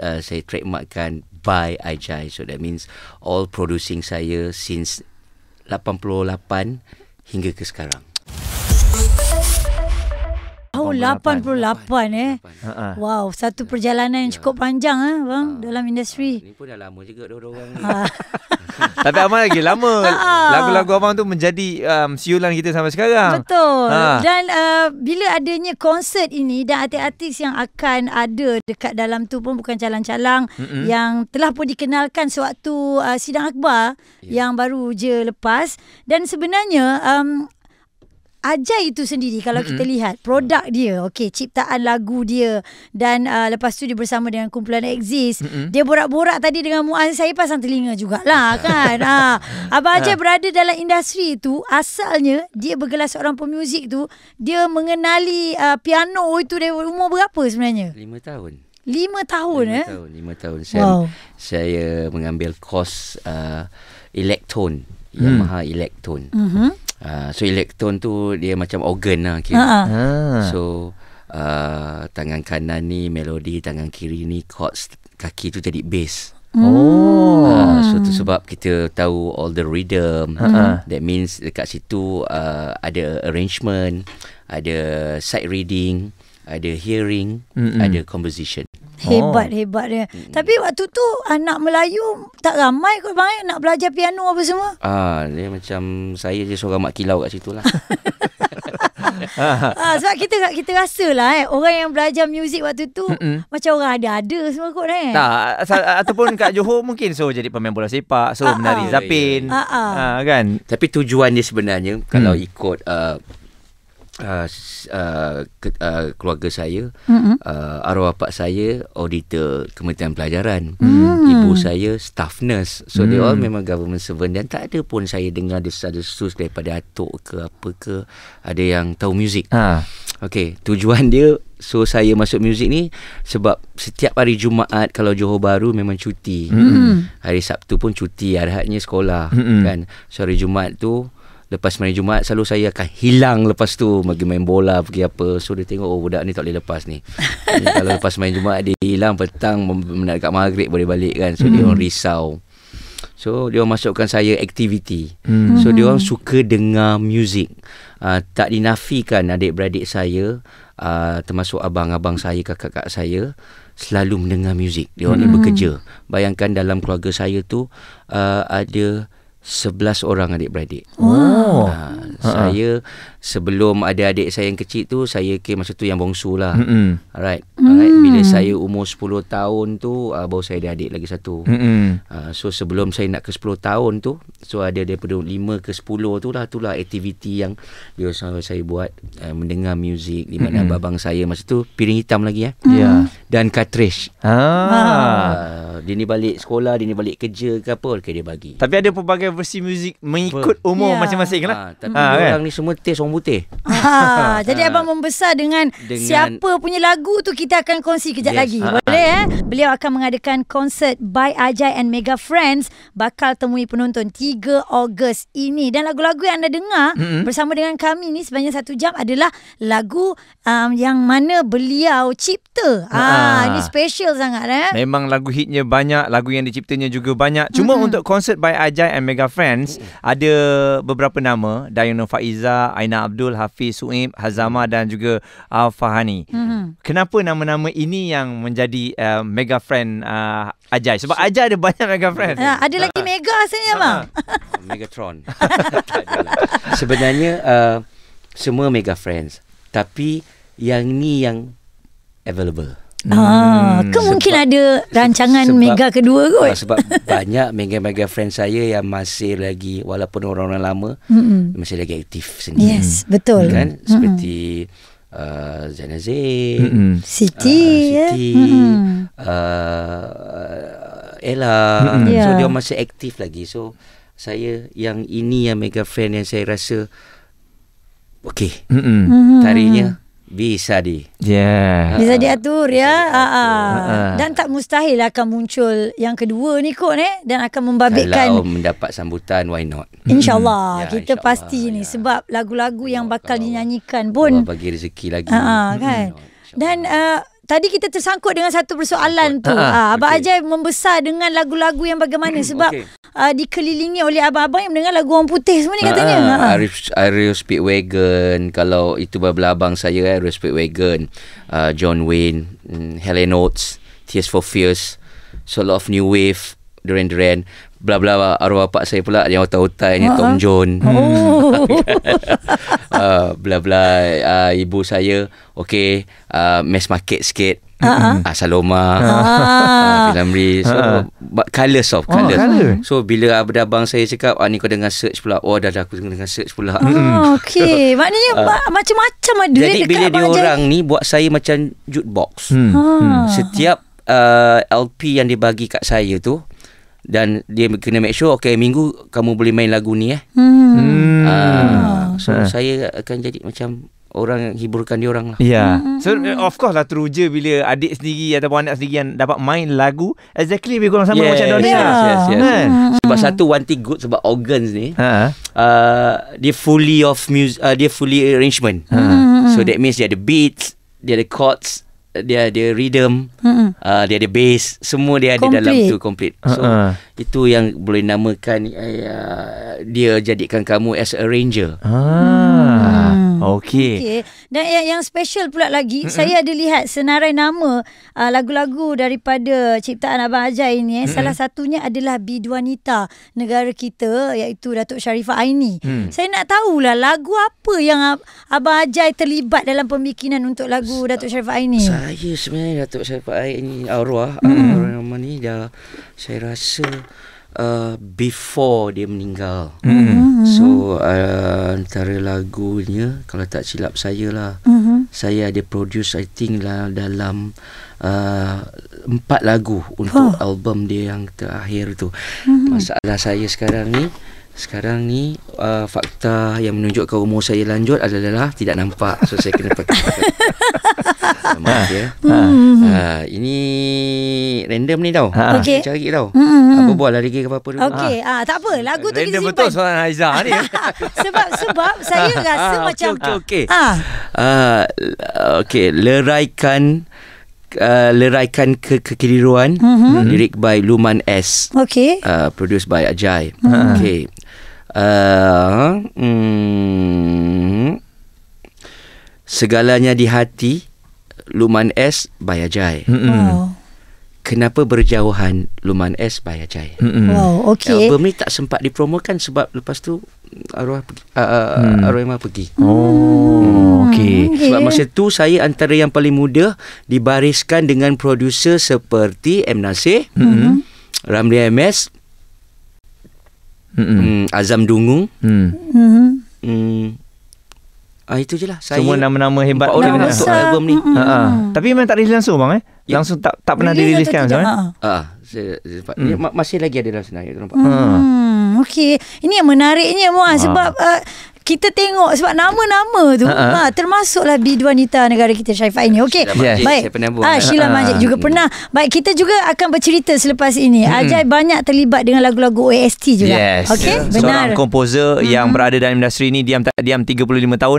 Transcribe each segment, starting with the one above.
uh, saya trademarkkan by Ajay. So that means all producing saya since 88 hingga ke sekarang. Oh 88, 88 eh. Ha-ha. Wow, satu ya. perjalanan yang ya. cukup panjang eh, ah ha, bang ha. dalam industri. Ha. Ah, ini pun dah lama juga dua orang ni. Ah. Tapi Abang lagi lama. Ha. Lagu-lagu Abang tu menjadi um, kita sampai sekarang. Betul. Dan uh, bila adanya konsert ini dan artis-artis yang akan ada dekat dalam tu pun bukan calang-calang yang telah pun dikenalkan sewaktu uh, sidang akhbar ya. yang baru je lepas dan sebenarnya um, Ajai itu sendiri kalau mm-hmm. kita lihat produk dia okay, ciptaan lagu dia dan uh, lepas tu dia bersama dengan kumpulan Exist mm-hmm. dia borak-borak tadi dengan Muaz saya pasang telinga jugalah kan ha abang Ajai ha. berada dalam industri itu asalnya dia bergelar seorang pemuzik tu dia mengenali uh, piano itu dari umur berapa sebenarnya 5 tahun 5 tahun 5 eh 5 tahun Lima tahun saya wow. saya mengambil kos uh, elektron hmm. Yamaha hmm. elektron mm-hmm. Ah, so elektron tu dia macam organ lah kira. Uh-huh. Ah. So uh, tangan kanan ni melodi, tangan kiri ni chords, kaki tu jadi bass. Hmm. Oh, uh, so tu sebab kita tahu all the rhythm. Uh-huh. That means dekat situ uh, ada arrangement, ada sight reading, ada hearing, mm-hmm. ada composition. Hebat, oh. hebat dia. Hmm. Tapi waktu tu anak Melayu tak ramai kot bang eh, nak belajar piano apa semua. Ah, dia macam saya je seorang mak kilau kat situlah lah. ah, sebab kita kita rasa lah eh, orang yang belajar muzik waktu tu Mm-mm. macam orang ada-ada semua kot eh. Tak, ataupun kat Johor mungkin so jadi pemain bola sepak, so ah, ah. menari oh, ya, zapin. Ha, yeah, ah. ah, kan? Tapi tujuan dia sebenarnya hmm. kalau ikut uh, Uh, uh, ke, uh, keluarga saya mm-hmm. uh, arwah pak saya auditor Kementerian Pelajaran mm. ibu saya staff nurse so mm. they all memang government servant dan tak ada pun saya dengar ada sus daripada atuk ke apa ke ada yang tahu muzik ha okey tujuan dia so saya masuk muzik ni sebab setiap hari Jumaat kalau Johor Baru memang cuti mm. hari Sabtu pun cuti Ahadnya sekolah mm-hmm. kan so hari Jumaat tu lepas main Jumaat selalu saya akan hilang lepas tu pergi main bola pergi apa so dia tengok oh budak ni tak boleh lepas ni kalau lepas main Jumaat dia hilang petang nak dekat maghrib boleh balik kan so hmm. dia orang hmm. risau so dia orang masukkan saya aktiviti hmm. so dia orang hmm. suka dengar music uh, ah, tak dinafikan adik-beradik saya uh, termasuk abang-abang saya kakak-kakak saya selalu mendengar muzik dia orang hmm. ni bekerja bayangkan dalam keluarga saya tu uh, ada Sebelas orang adik-beradik oh. ha, Saya Sebelum ada adik saya yang kecil tu Saya ke okay, masa tu yang bongsu lah Mm-mm. Alright, Alright. Mm. Bila saya umur sepuluh tahun tu uh, Baru saya ada adik lagi satu uh, So sebelum saya nak ke sepuluh tahun tu So ada daripada lima ke sepuluh tu lah Itulah aktiviti yang Biasa saya buat uh, Mendengar muzik Di mana babang saya masa tu Piring hitam lagi eh. ya eh? mm. yeah. Dan cartridge Ah. Uh, dia ni balik sekolah, dia ni balik kerja ke apa, okey dia bagi. Tapi ada pelbagai versi muzik mengikut umur yeah. masing-masing lah. Ha, tapi mm-hmm. orang ni semua taste orang putih. Ha, jadi ha. abang membesar dengan, dengan siapa punya lagu tu kita akan kongsi kejap yes. lagi. Ha. Boleh eh? Beliau akan mengadakan konsert By Ajay and Mega Friends bakal temui penonton 3 Ogos ini dan lagu-lagu yang anda dengar mm-hmm. bersama dengan kami ni sebanyak satu jam adalah lagu um, yang mana beliau cipta. Ha, ha. ini special sangat eh. Memang lagu hitnya banyak lagu yang diciptanya juga banyak cuma mm-hmm. untuk konsert by Ajay and Mega Friends ada beberapa nama Dayana Faiza Aina Abdul Hafiz Suib Hazama dan juga Al uh, Fahani mm-hmm. kenapa nama-nama ini yang menjadi uh, Mega Friend uh, Ajay sebab Ajay ada banyak Mega Friends uh, ah, ada lagi ah. Mega asalnya uh-huh. Ah. bang Megatron lah. sebenarnya uh, semua Mega Friends tapi yang ni yang available Ah, hmm. Ke mungkin sebab, ada rancangan sebab, mega kedua kot ah, Sebab banyak mega-mega friend saya yang masih lagi Walaupun orang-orang lama Mm-mm. Masih lagi aktif sendiri Yes, hmm. betul kan? Seperti uh, Zainal Zain Siti uh, Siti yeah. uh, Ella Mm-mm. Ya. So yeah. dia masih aktif lagi So saya yang ini yang mega friend yang saya rasa Okay Mm-mm. Mm-hmm. Tarinya Bisa di. Yeah. Bisa diatur ya. Bisa diatur. Uh-huh. Dan tak mustahil akan muncul yang kedua ni kot eh dan akan membabitkan Kalau mendapat sambutan why not. Hmm. Insyaallah ya, kita insya pasti Allah. ni ya. sebab lagu-lagu yang bakal kalau dinyanyikan pun Allah bagi rezeki lagi. uh-huh, kan. Hmm. Dan uh, tadi kita tersangkut dengan satu persoalan tu. Ha, ha, ah, Abang okay. Ajai membesar dengan lagu-lagu yang bagaimana sebab okay. uh, ah, dikelilingi oleh abang-abang yang mendengar lagu orang putih semua ni ha, katanya. Ha, ha. Arif ha. Arif Speedwagon kalau itu abang saya eh Arif Speedwagon, uh, ah, John Wayne, um, Helen Oates, Tears for Fears, so a lot of new wave Duran Duran bla-bla arwah pak saya pula yang otak-otak ni Tom John. Oh. uh, ah, bla-bla uh, ah, ibu saya. okay uh, ah, mass market sikit. Uh-huh. Saloma uh-huh. uh, So uh-huh. Colors of colors. Oh, So bila abang-abang saya cakap ah, Ni kau dengar search pula Oh dah dah aku dengar search pula oh, Okay so, Maknanya uh, macam-macam ada Jadi dekat bila dia orang ni Buat saya macam jukebox hmm. Ha. Hmm. Setiap uh, LP yang dibagi bagi kat saya tu dan dia kena make sure okay minggu kamu boleh main lagu ni eh. Hmm. Uh, so uh. saya akan jadi macam orang yang hiburkan dia orang lah. Ya. Yeah. Mm-hmm. So eh, of course lah teruja bila adik sendiri atau anak sendiri yang dapat main lagu exactly lebih kurang sama yes, macam Donnie. Yeah. Yes, yes, yes. Mm-hmm. Sebab satu one thing good sebab organs ni uh-huh. uh, dia fully of music uh, dia fully arrangement. Uh-huh. So that means dia ada beats, dia ada chords, dia ada rhythm, mm-hmm. uh, dia ada bass, semua dia ada complete. dalam tu complete. So uh-uh. itu yang boleh namakan uh, dia jadikan kamu as arranger. Ah. Hmm. Okey. Okay. Dan yang, yang special pula lagi, mm-hmm. saya ada lihat senarai nama uh, lagu-lagu daripada ciptaan Abang Ajai ini. Eh. Mm-hmm. Salah satunya adalah Biduanita negara kita iaitu Datuk Sharifah Aini. Mm. Saya nak tahulah lagu apa yang Abang Ajai terlibat dalam pemikiran untuk lagu Datuk Sharifah Aini. Saya sebenarnya Datuk Sharifah Aini arwah, mm-hmm. arwah nama ni dah saya rasa uh, before dia meninggal. Mm-hmm. mm-hmm. So uh, antara lagunya kalau tak silap saya lah. Mm-hmm. Saya ada produce I think lah dalam uh, empat lagu untuk oh. album dia yang terakhir tu. Mm-hmm. Masalah saya sekarang ni sekarang ni uh, fakta yang menunjukkan umur saya lanjut adalah tidak nampak so saya kena pakai sama dia. Ya. Ha. Ha. ha. ini random ni tau. Ha. Okay. cari tau. Hmm. hmm, hmm. Apa buat lari ke apa-apa dulu. Okey, ha. ha. tak apa. Lagu tu random kita simpan. Random betul soalan Aiza ni. sebab sebab saya ha. rasa ha. macam okey okey. Okay. Ha. Ha. okey, leraikan Uh, leraikan ke kekeliruan mm-hmm. lirik by Luman S okay. uh, produced by Ajay mm-hmm. okay uh, mm, Segalanya di hati Luman S Bayajai. Hmm. Oh. Kenapa berjauhan Luman S Bayajai? Hmm. Oh, okey. Album ni tak sempat dipromokan sebab lepas tu arwah pergi, uh, uh, uh hmm. arwah pergi. Hmm. Oh, hmm, okey. Okay. Sebab masa tu saya antara yang paling muda dibariskan dengan producer seperti M Nasir, hmm. Ramli MS, hmm. Azam Dungung. Hmm. Hmm. hmm. Ah itu je lah Semua nama-nama hebat Empat orang untuk album ni mm ha, Tapi memang tak rilis langsung bang eh ya. Langsung tak tak pernah Release dirilis kan macam mana Ha mm. Masih lagi ada dalam senarai Hmm ha. Okey, ini yang menariknya Muaz ha. sebab uh, kita tengok sebab nama-nama tu uh-huh. ha, termasuklah bid wanita negara kita Syarifah ini okey yes. baik ah pernah buat ha, Sheila uh-huh. Majid ha. juga pernah baik kita juga akan bercerita selepas ini hmm. Ajay banyak terlibat dengan lagu-lagu OST juga yes. okey yeah. benar seorang komposer uh-huh. yang berada dalam industri ini diam tak diam 35 tahun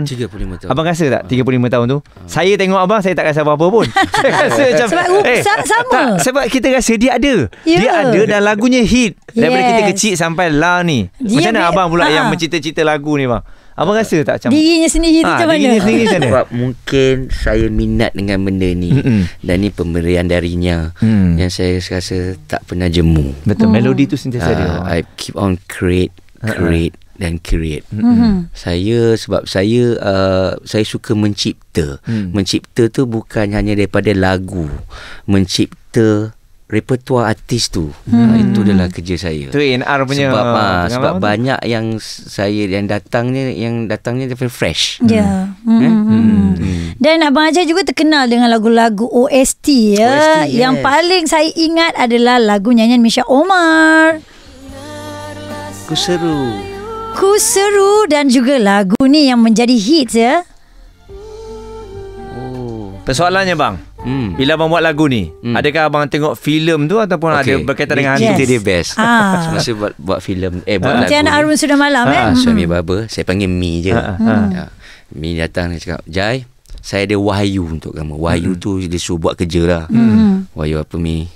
35 tahun abang rasa tak 35 ah. tahun tu uh-huh. saya tengok abang saya tak rasa apa-apa pun rasa macam, sebab hey, eh, sama tak, sebab kita rasa dia ada yeah. dia ya. ada dan lagunya hit yes. daripada kita kecil sampai lah ni dia macam mana abang pula uh-huh. yang ah. mencita-cita lagu ni bang Abang rasa tak macam Dirinya sendiri tu ah, macam mana Dirinya sendiri macam mana mungkin Saya minat dengan benda ni Mm-mm. Dan ni pemberian darinya mm. Yang saya rasa Tak pernah jemu Betul hmm. Melodi tu sentiasa ha, dia ah, I keep on create ha, ha. Create uh-huh. Dan create mm-hmm. Saya Sebab saya uh, Saya suka mencipta mm. Mencipta tu Bukan hanya daripada lagu Mencipta repertoire artis tu. Hmm. Itu adalah kerja saya. Itu A&R punya. Sebab, ha, sebab banyak tu? yang saya yang datangnya yang datangnya dia feel fresh. Ya. Yeah. Hmm. Hmm, eh? hmm. Hmm. Hmm. Dan Abang Ajar juga terkenal dengan lagu-lagu OST ya. OST, yang paling saya ingat adalah lagu nyanyian Misha Omar. Ku seru. Ku seru dan juga lagu ni yang menjadi hit ya. Oh. Soalannya bang, Hmm. Bila abang buat lagu ni, hmm. adakah abang tengok filem tu ataupun okay. ada berkaitan dengan hantu? Yes. Dia best. Ah. Masa buat buat filem eh buat ah. lagu. Macam anak Arun sudah malam ah. eh. Ah. Suami hmm. Baba, saya panggil Mi je. Ah. ah, ah. Hmm. Ya. Mi datang dia cakap, "Jai, saya ada wahyu untuk kamu. Wahyu hmm. tu dia suruh buat kerja lah. Hmm. Wahyu apa Mi?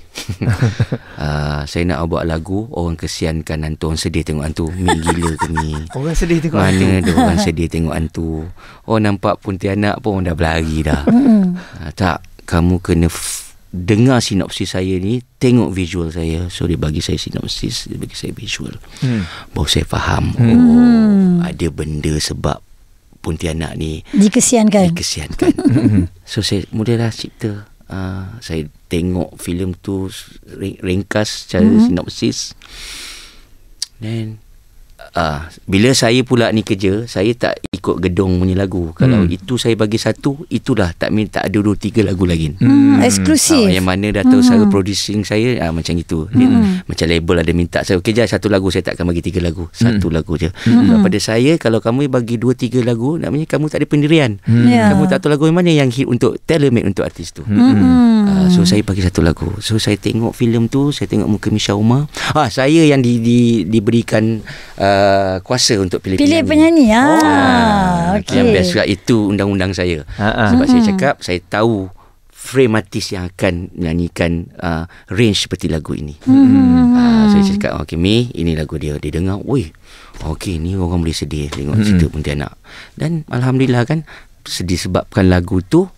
uh, saya nak buat lagu Orang kesiankan hantu Orang sedih tengok hantu Mi gila ke mi Orang sedih tengok Mana hantu Mana ada orang sedih tengok hantu Orang oh, nampak pun tiada pun Orang dah berlari dah uh, Tak kamu kena f- dengar sinopsis saya ni tengok visual saya so dia bagi saya sinopsis dia bagi saya visual hmm. baru saya faham hmm. oh hmm. ada benda sebab Pontianak ni dikesiankan dikesiankan hmm. so saya mulalah cipta uh, saya tengok filem tu ringkas cara hmm. sinopsis then uh, bila saya pula ni kerja saya tak ikut gedung punya lagu kalau hmm. itu saya bagi satu itulah tak minta tak ada dua tiga lagu lagi hmm. hmm eksklusif uh, yang mana datang hmm. saya producing saya uh, macam itu hmm. macam label ada minta saya okay, jah, satu lagu saya takkan bagi tiga lagu hmm. satu hmm. lagu je hmm. so, pada saya kalau kamu bagi dua tiga lagu namanya kamu tak ada pendirian hmm. yeah. kamu tak tahu lagu yang mana yang hit untuk telemate untuk artis tu hmm. Hmm. Uh, so saya bagi satu lagu so saya tengok filem tu saya tengok muka Misha Umar ah, saya yang di, di, diberikan uh, Uh, kuasa untuk pilih, penyanyi. Pilih penyanyi. Ah, ah, okey. Yang biasa itu undang-undang saya. Ha-ha. Ah. Sebab hmm saya cakap saya tahu frame artis yang akan menyanyikan uh, range seperti lagu ini. Mm-hmm. Uh, saya cakap oh, okay Mi, ini lagu dia. Dia dengar, "Woi, okey ni orang boleh sedih tengok mm-hmm. cerita Pontianak." Dan alhamdulillah kan sedih sebabkan lagu tu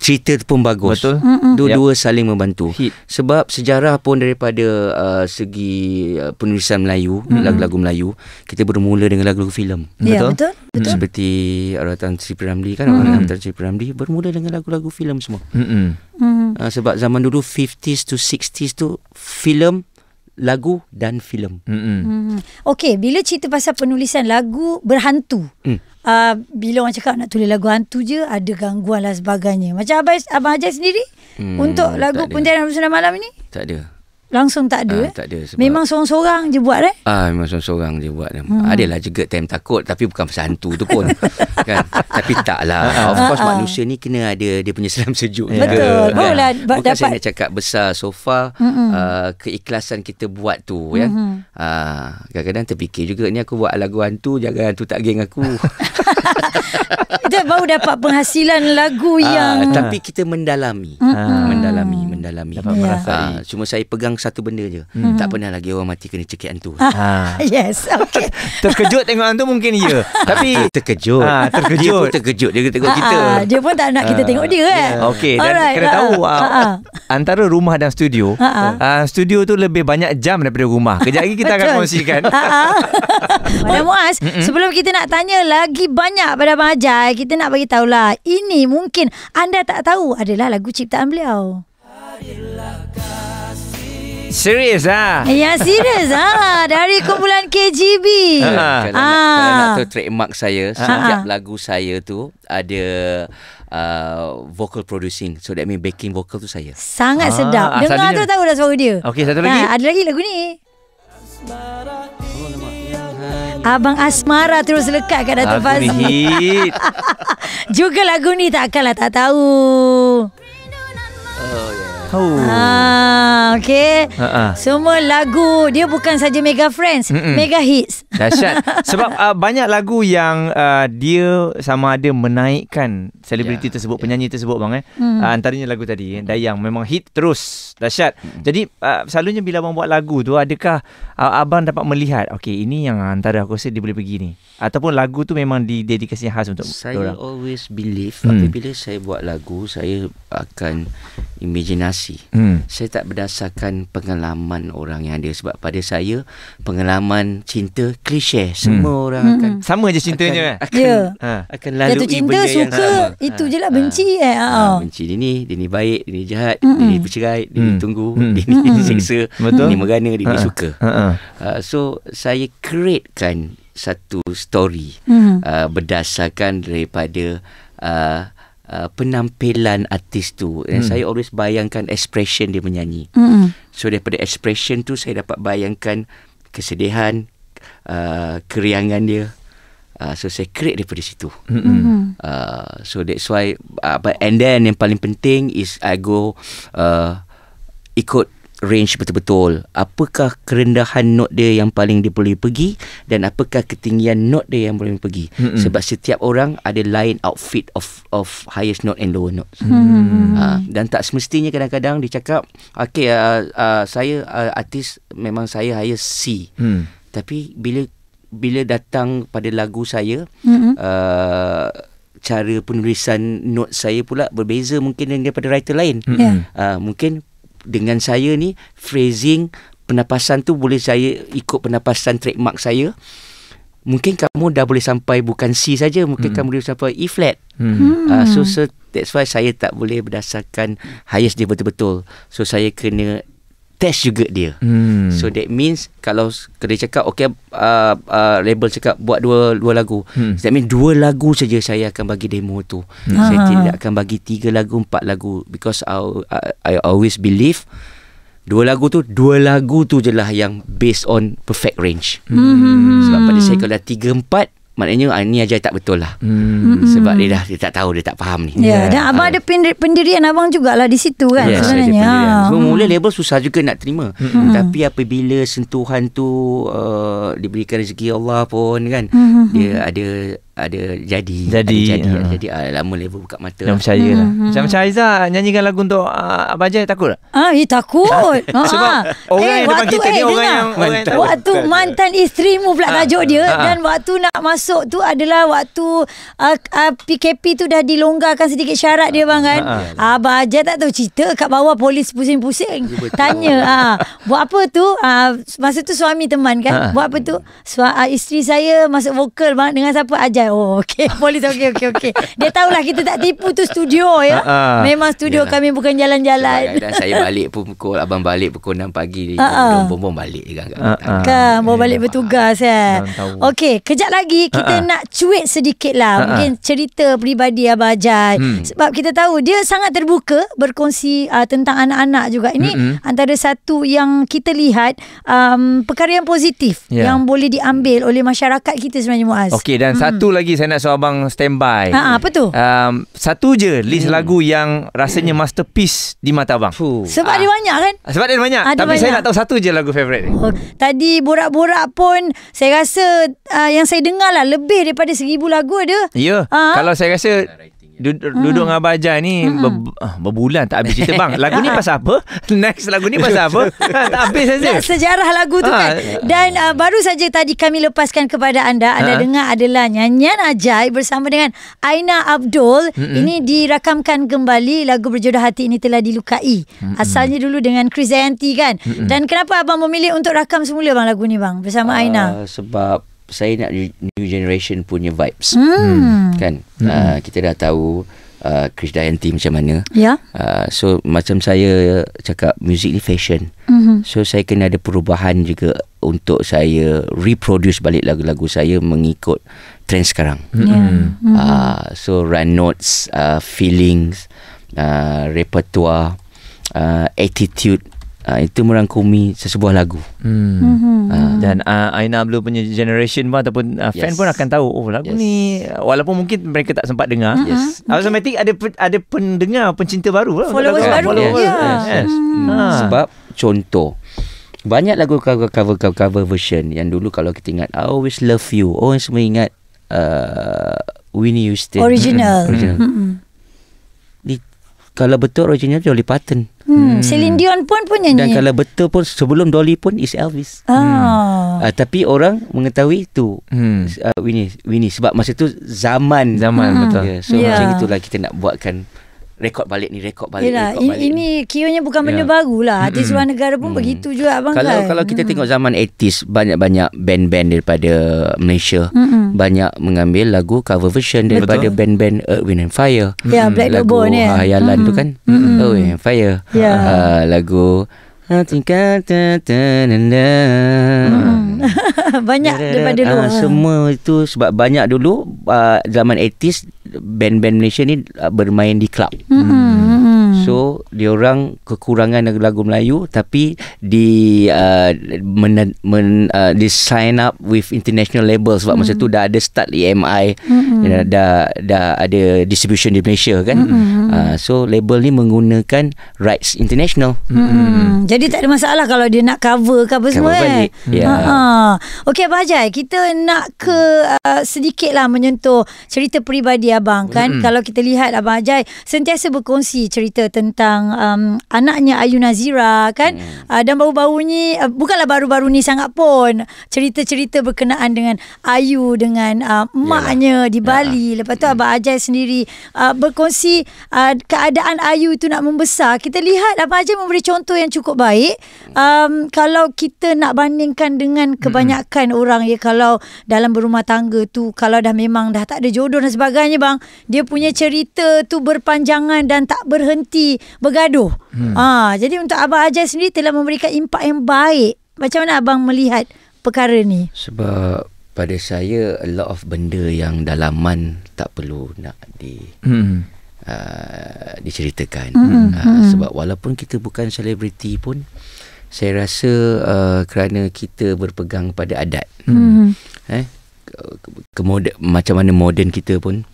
cerita tu pun bagus. Betul. Dua-dua yep. saling membantu. Hit. Sebab sejarah pun daripada uh, segi uh, penulisan Melayu, mm-hmm. lagu-lagu Melayu, kita bermula dengan lagu-lagu filem. Betul. Ya, yeah, betul. Betul. Mm. Seperti Aratan Sri Piramli kan, mm-hmm. Aratan Sri Piramli bermula dengan lagu-lagu filem semua. Mm-hmm. Uh, sebab zaman dulu 50s to 60s tu filem lagu dan filem. Hmm. Okey, bila cerita pasal penulisan lagu berhantu. Mm uh, bila orang cakap nak tulis lagu hantu je ada gangguan lah sebagainya. Macam abang abang aja sendiri hmm, untuk lagu Puntian dan Malam ni? Tak ada. Langsung tak ada? Uh, tak ada. memang seorang-seorang je buat, eh? Ah, memang seorang-seorang je buat. Hmm. Adalah juga time takut. Tapi bukan pasal hantu tu pun. kan? Tapi tak lah. Uh, ah, ah. of course, uh, uh. manusia ni kena ada dia punya selam sejuk. Yeah. Juga, Betul. Ya. Kan? Lah, bukan dapat. saya nak cakap besar. So far, uh, keikhlasan kita buat tu. Ya? Uh, kadang-kadang terfikir juga. Ni aku buat lagu hantu. Jangan hantu tak geng aku. Dia baru dapat penghasilan lagu yang... tapi kita mendalami. Uh, mendalami, mendalami. Dapat yeah. merasai. Uh, cuma saya pegang senang satu benda je. Hmm. Tak pernah lagi orang mati kena cekian tu. Ah, ha. Yes, okay. terkejut tengok tu mungkin ya. Tapi ah, terkejut. Ha, terkejut. Dia pun terkejut dia tengok kita. Ha, dia pun tak nak kita tengok dia kan. Okey, dan Alright. kena tahu ha. Ha. antara rumah dan studio, ha. Ha. studio tu lebih banyak jam daripada rumah. Kejap lagi kita akan kongsikan. Ha. Ha. Muaz, Mm-mm. sebelum kita nak tanya lagi banyak pada Abang Ajai, kita nak bagi tahu lah ini mungkin anda tak tahu adalah lagu ciptaan beliau. Adilakah Serius ah. Yang serius ah dari kumpulan KGB. Ha, kalau, ah. nak, kalau nak tahu trademark saya ha. setiap ha. lagu saya tu ada uh, vocal producing. So that mean backing vocal tu saya. Sangat ah. sedap. Ah, Dengar tu tahu dah suara dia. Okey satu lagi. Ha, ada lagi lagu ni. Abang Asmara terus lekat kat Dato' Fazli. Lagu Juga lagu ni takkanlah tak tahu. Oh, yeah. Oh. Ah. Ah, okay. Uh-uh. Semua lagu dia bukan saja mega friends, Mm-mm. mega hits. Dahsyat. Sebab uh, banyak lagu yang uh, dia sama ada menaikkan selebriti yeah. tersebut, penyanyi yeah. tersebut bang eh. Mm. Uh, antaranya lagu tadi eh, Dayang memang hit terus. Dahsyat. Mm. Jadi uh, selalunya bila abang buat lagu tu adakah uh, abang dapat melihat Okay, ini yang antara aku rasa dia boleh pergi ni ataupun lagu tu memang didedikasi khas untuk Saya dorang. always believe mm. apabila mm. saya buat lagu saya akan imaginasi. Mm. Saya tak berdasar berdasarkan pengalaman orang yang ada sebab pada saya pengalaman cinta klise semua hmm. orang hmm. akan sama aja cintanya akan, eh? akan, yeah. ha. akan lalu jatuh cinta suka itu ha. je lah benci ha. eh ha. Ha. benci dia ni dia ni baik dia ni jahat hmm. dia ni bercerai dia hmm. ni tunggu hmm. dia ni hmm. seksa Betul. dia ni merana dia ha. ni suka ha. ha. Ha. so saya createkan satu story hmm. uh, berdasarkan daripada uh, uh, penampilan artis tu dan eh, mm. saya always bayangkan expression dia menyanyi mm. so daripada expression tu saya dapat bayangkan kesedihan uh, keriangan dia uh, so saya create daripada situ mm-hmm. uh, so that's why uh, but, and then yang paling penting is I go uh, ikut range betul-betul apakah kerendahan note dia yang paling dia boleh pergi dan apakah ketinggian note dia yang boleh pergi mm-hmm. sebab setiap orang ada line outfit of of highest note and lower note. mm-hmm. uh, ha, dan tak semestinya kadang-kadang dia cakap okay uh, uh, saya uh, artis memang saya highest C mm. tapi bila bila datang pada lagu saya mm-hmm. uh, cara penulisan note saya pula berbeza mungkin daripada writer lain. Yeah. Uh, mungkin dengan saya ni phrasing pernafasan tu boleh saya ikut pernafasan trademark saya mungkin kamu dah boleh sampai bukan C saja mungkin hmm. kamu boleh sampai E flat hmm. uh, so, hmm. so that's why saya tak boleh berdasarkan highest dia betul-betul so saya kena test juga dia. Hmm. So that means kalau kena cakap okay uh, uh, label cakap buat dua dua lagu. Hmm. That means dua lagu saja saya akan bagi demo tu. Hmm. Saya ah. tidak akan bagi tiga lagu, empat lagu because I, I, I always believe dua lagu tu dua lagu tu jelah yang based on perfect range. Hmm. Sebab pada saya kalau dah tiga empat Maknanya ah, ni Ajai tak betul lah. Hmm. Sebab dia dah dia tak tahu, dia tak faham ni. Ya, yeah. dan abang ah. ada pendirian abang jugalah di situ kan yeah, sebenarnya. Ya, ada pendirian. Ah. So, mula hmm. label susah juga nak terima. Hmm. Tapi apabila sentuhan tu uh, diberikan rezeki Allah pun kan, hmm. hmm dia hmm. ada ada jadi jadi ada jadi, uh. jadi uh, lama level buka mata jangan percaya lah mm-hmm. macam, hmm. macam Aiza nyanyikan lagu untuk uh, Abang Jai takut tak? Ah, eh takut sebab orang eh depan ah. kita ni orang yang waktu mantan isteri mu pula tajuk dia dan waktu nak masuk tu adalah waktu PKP tu dah dilonggarkan sedikit syarat dia bang kan Abang Jai tak tahu cerita kat bawah polis pusing-pusing tanya ah, buat apa tu ah, masa tu suami teman kan buat apa tu isteri saya masuk vokal bang dengan siapa aja. Eh, oh, okey. Polis, okey, okey, okey. Dia tahulah kita tak tipu tu studio, ya. Uh, uh, Memang studio yalah. kami bukan jalan-jalan. Dan saya balik pun pukul, abang balik pukul 6 pagi. Uh, uh. Bom-bom balik juga. Uh, uh. Kan, bom balik bertugas, ya. Eh. Okey, kejap lagi ha, kita uh, uh. nak cuit sedikit lah. Uh, uh. Mungkin cerita peribadi Abah Ajay. Hmm. Sebab kita tahu dia sangat terbuka berkongsi uh, tentang anak-anak juga. Ini mm-hmm. antara satu yang kita lihat um, perkara yang positif yeah. yang boleh diambil oleh masyarakat kita sebenarnya, Muaz. Okey, dan hmm. satu lagi saya nak suruh abang standby. Ha apa tu? Um, satu je list hmm. lagu yang rasanya hmm. masterpiece di mata abang. Fuh. Sebab ah. dia banyak kan? Ah, sebab dia banyak. Ada ah, Tapi banyak. saya nak tahu satu je lagu favorite ni. Oh, tadi borak-borak pun saya rasa uh, yang saya dengar lah lebih daripada seribu lagu ada. Ya. Yeah. Ha? Kalau saya rasa duduk, hmm. duduk dengan Abah Ajar ni hmm. ber, ah, berbulan tak habis cerita bang. Lagu ni pasal apa? Next lagu ni pasal apa? Ha, tak habis saja. Nah, sejarah lagu tu ha. kan. Dan uh, baru saja tadi kami lepaskan kepada anda. Anda ha. dengar adalah nyanyian Ajai bersama dengan Aina Abdul. Mm-mm. Ini dirakamkan kembali lagu Berjodoh Hati ini telah dilukai. Mm-mm. Asalnya dulu dengan Chris Zanti kan. Mm-mm. Dan kenapa Abang memilih untuk rakam semula bang lagu ni bang bersama uh, Aina? Sebab saya nak new generation punya vibes. Hmm. hmm. Kan? Hmm. Uh, kita dah tahu uh, Chris Dayanti macam mana. Yeah. Ya. Uh, so macam saya cakap music ni fashion. Mm-hmm. So saya kena ada perubahan juga untuk saya reproduce balik lagu-lagu saya mengikut trend sekarang. Mm-hmm. Uh, so run notes, uh, feelings, uh, repertoire, uh, attitude uh, itu merangkumi sesebuah lagu. Hmm. Uh. Dan uh, Aina Blue punya generation pun ataupun uh, fan pun akan tahu oh lagu yes. ni walaupun mungkin mereka tak sempat dengar. Mhm. Yes. Automatic okay. ada ada pendengar pencinta baru lah. Followers baru. Yes. Yeah. yes. yes. Hmm. Ha. Sebab contoh banyak lagu cover, cover cover cover version yang dulu kalau kita ingat I always love you. Oh semua ingat uh, Winnie Houston. Original. Hmm. Original. Hmm kalau betul original Dolly Parton. Hmm, hmm. Celine Dion pun pun nyanyi. Dan kalau betul pun sebelum Dolly pun is Elvis. Ah. Hmm. Uh, tapi orang mengetahui itu. Hmm. Uh, Winnie, Winnie sebab masa itu zaman. Zaman hmm. betul. Yeah, so yeah. macam itulah kita nak buatkan rekod balik ni rekod balik Yalah, rekod ini, balik ini kiranya bukan benda yeah. baru lah di luar negara pun mm. begitu juga abang kalau, kan kalau kita mm. tengok zaman 80s banyak-banyak band-band daripada Malaysia mm-hmm. banyak mengambil lagu cover version daripada Betul. band-band Earth, Wind and Fire mm-hmm. Ya, yeah, Black lagu Bone, yeah. Hayalan mm-hmm. tu kan mm-hmm. Earth, Wind and Fire yeah. Ya. uh, lagu Hati kata tenenda. Hmm. banyak daripada dulu. Uh, semua itu sebab banyak dulu uh, zaman 80s band-band Malaysia ni uh, bermain di club. Hmm. hmm. So dia orang kekurangan lagu Melayu tapi di uh, men, men uh, di sign up with international label sebab mm masa hmm. tu dah ada start EMI mm-hmm. dah dah ada distribution di Malaysia kan. Mm-hmm. Uh, so label ni menggunakan rights international. Mm-hmm. Jadi tak ada masalah kalau dia nak cover ke apa cover semua balik. eh. Yeah. Ya. Uh-huh. Okay Abang Ajay kita nak ke uh, sedikit lah menyentuh cerita peribadi Abang kan. Mm-hmm. Kalau kita lihat Abang Ajay sentiasa berkongsi cerita tentang um, anaknya Ayu Nazira kan hmm. uh, dan baru-baru ni uh, ah, bukanlah baru-baru ni sangat pun cerita-cerita berkenaan dengan Ayu dengan uh, ah, maknya Yalah. di Bali ya. lepas tu hmm. Abang Ajay sendiri uh, berkongsi uh, keadaan Ayu tu nak membesar kita lihat Abang Ajay memberi contoh yang cukup baik um, kalau kita nak bandingkan dengan hmm. kebanyakan hmm. orang ya kalau dalam berumah tangga tu kalau dah memang dah tak ada jodoh dan sebagainya bang dia punya cerita tu berpanjangan dan tak berhenti bergaduh. Hmm. Ah, jadi untuk Abang Ajay sendiri telah memberikan impak yang baik. Macam mana Abang melihat perkara ni? Sebab pada saya, a lot of benda yang dalaman tak perlu nak di... Hmm. Uh, diceritakan mm-hmm. uh, sebab walaupun kita bukan selebriti pun saya rasa uh, kerana kita berpegang pada adat mm-hmm. eh ke- ke- ke- ke- macam mana moden kita pun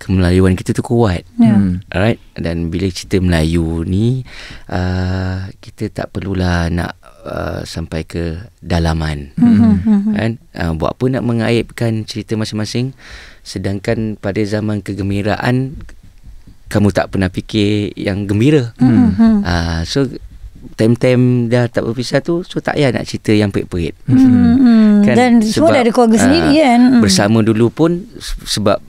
kemelayuan kita tu kuat. Yeah. Hmm. Alright dan bila cerita Melayu ni uh, kita tak perlulah nak Uh, sampai ke dalaman mm-hmm. kan uh, buat apa nak mengaibkan cerita masing-masing sedangkan pada zaman kegembiraan kamu tak pernah fikir yang gembira mm-hmm. uh, so time-time dah tak berpisah tu so tak payah nak cerita yang perit-perit mm-hmm. kan? dan semua dah ada keluarga sendiri uh, kan bersama dulu pun sebab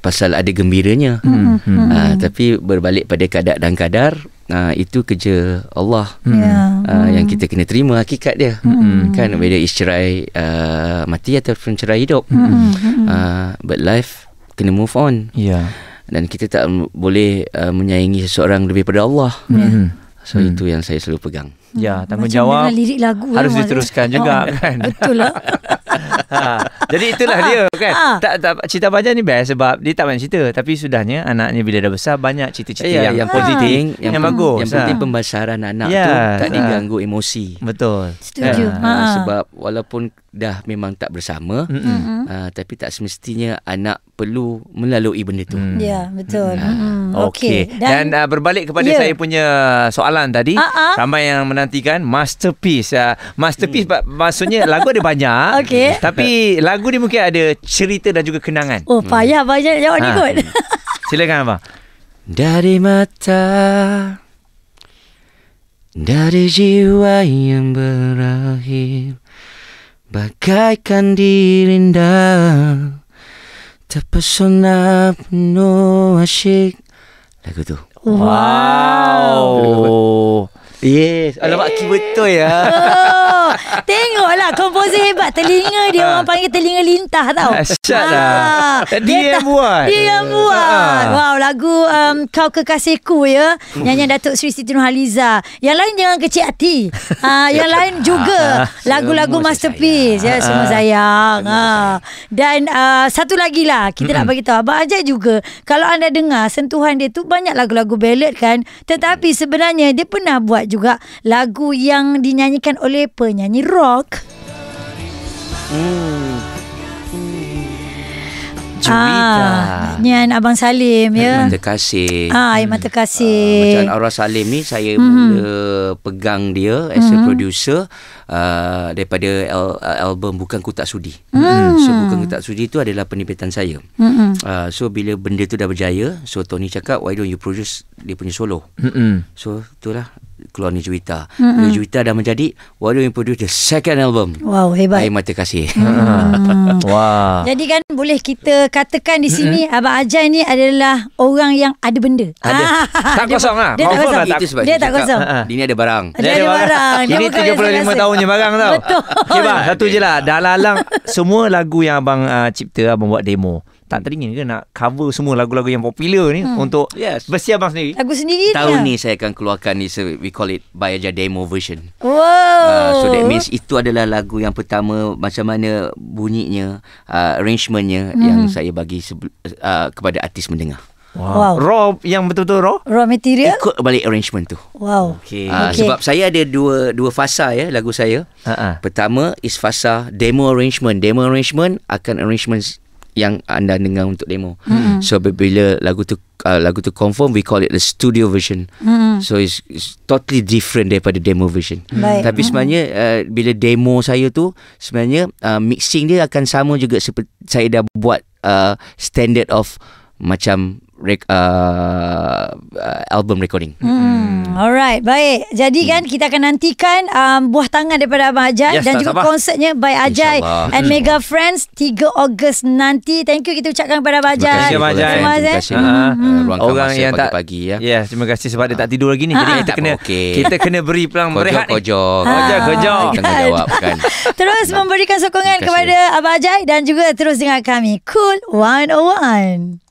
pasal ada gembiranya. Hmm. Hmm. Uh, tapi berbalik pada kadar dan kadar Uh, itu kerja Allah hmm. yeah. Ya. uh, mm. yang kita kena terima hakikat dia mm. kan whether is cerai uh, mati ataupun cerai hidup mm. uh, but life kena move on yeah. dan kita tak boleh uh, menyayangi seseorang lebih pada Allah yeah. so mm. itu yang saya selalu pegang ya tanggungjawab lirik lagu harus lah, diteruskan juga oh, kan betul lah Ha, jadi itulah dia ah, kan. Ah. Tak tak cerita panjang ni best sebab dia tak banyak cerita tapi sudahnya anaknya bila dah besar banyak cerita-cerita ya, yang, yang ah. positif, yang, yang, yang bagus. Yang penting ha. pembesaran anak ya. tu tak diganggu ha. emosi. Betul. Setuju. Ha. Ha. Sebab walaupun dah memang tak bersama mm-hmm. uh, tapi tak semestinya anak perlu melalui benda tu. Mm. Ya, yeah, betul. Mm. Okay. okay. Dan, Dan uh, berbalik kepada yeah. saya punya soalan tadi, uh-uh. ramai yang menantikan masterpiece. Uh, masterpiece mm. maksudnya lagu ada banyak. okay. Tapi lagu ni mungkin ada cerita dan juga kenangan. Oh, mm. payah mm. banyak jawab ha. ni kot. Silakan abang. Dari mata dari jiwa yang berakhir Bagaikan dirinda Terpesona penuh asyik Lagu tu Wow, wow. Yes Alamak eh. betul ya Tengoklah komposer hebat telinga dia ha. orang panggil telinga lintah tau. Asyiklah. Ha. Dia yang buat. Dia yang buat. Ha. Wow, lagu um, kau kekasihku ya. Hmm. nyanyi Datuk Sri Siti Nurhaliza. Yang lain jangan kecil hati. Ha, yang lain juga ah, ah. lagu-lagu masterpiece sayang. ya semua sayang. Ha. Dan uh, satu lagi lah kita nak bagi tahu abang Ajay juga. Kalau anda dengar sentuhan dia tu banyak lagu-lagu ballad kan. Tetapi sebenarnya dia pernah buat juga lagu yang dinyanyikan oleh penyanyi penyanyi rock. Hmm. hmm. Ah, ni an Abang Salim ya. Ah, terima hmm. kasih. Ha, terima kasih. Macam Aura Salim ni saya hmm mula pegang dia as hmm a producer uh, daripada el- album Bukan Ku Tak Sudi. Mm. So Bukan Ku Tak Sudi tu adalah penipitan saya. Mm-hmm. Uh, so bila benda tu dah berjaya, so Tony cakap why don't you produce dia punya solo. Mm-hmm. So itulah keluar ni juita Mm-hmm. Bila dah menjadi, Wadu yang produce the second album. Wow, hebat. Air Mata Kasih. Mm. wow. Jadi kan boleh kita katakan di sini, mm-hmm. Abang Ajay ni adalah orang yang ada benda. Ada. Ah. tak kosong ah, Dia, lah, dia tak kosong. Lah, dia tak ha, kosong. Ini ada barang. Dia, ada barang. Ini 35 tahunnya barang tau. Betul. Okay, bang, satu okay. je lah. Dah lalang semua lagu yang Abang uh, cipta, Abang buat demo tak teringin ke nak cover semua lagu-lagu yang popular ni hmm. untuk yes. versi abang sendiri? Lagu sendiri Tahun lah. ni saya akan keluarkan ni, we call it by Bayaja Demo Version. Wow. Uh, so that means itu adalah lagu yang pertama macam mana bunyinya, uh, arrangementnya hmm. yang saya bagi sebe- uh, kepada artis mendengar. Wow. wow. Raw yang betul-betul raw? Raw material? Ikut balik arrangement tu. Wow. Okay. Uh, okay. Sebab saya ada dua dua fasa ya lagu saya. Uh-uh. Pertama is fasa demo arrangement. Demo arrangement akan arrangement yang anda dengar untuk demo. Hmm. So bila lagu tu uh, lagu tu confirm we call it the studio version. Hmm. So it's, it's totally different daripada demo version. Hmm. Baik. Tapi hmm. sebenarnya uh, bila demo saya tu sebenarnya uh, mixing dia akan sama juga seperti saya dah buat uh, standard of macam rec- uh, uh, album recording. Hmm. hmm. Alright, baik. Jadi kan hmm. kita akan nantikan um, buah tangan daripada Abang Ajay yes, dan juga sabar. konsertnya by Ajay and Mega Friends 3 Ogos nanti. Thank you kita ucapkan kepada Abang Ajay. Terima kasih Abang Terima kasih. Terima kasih. Terima hmm. kasih. Uh-huh. Uh, ruang Orang yang pagi, tak pagi ya. Yeah, terima kasih sebab uh. dia tak ah. tidur lagi ni. Uh-huh. kita kena okay. kita kena beri pelang berehat ni. Kojo, kojo, ah. kojo, jawab kan. Terus memberikan sokongan kepada Abang Ajay dan juga terus dengan kami Cool 101.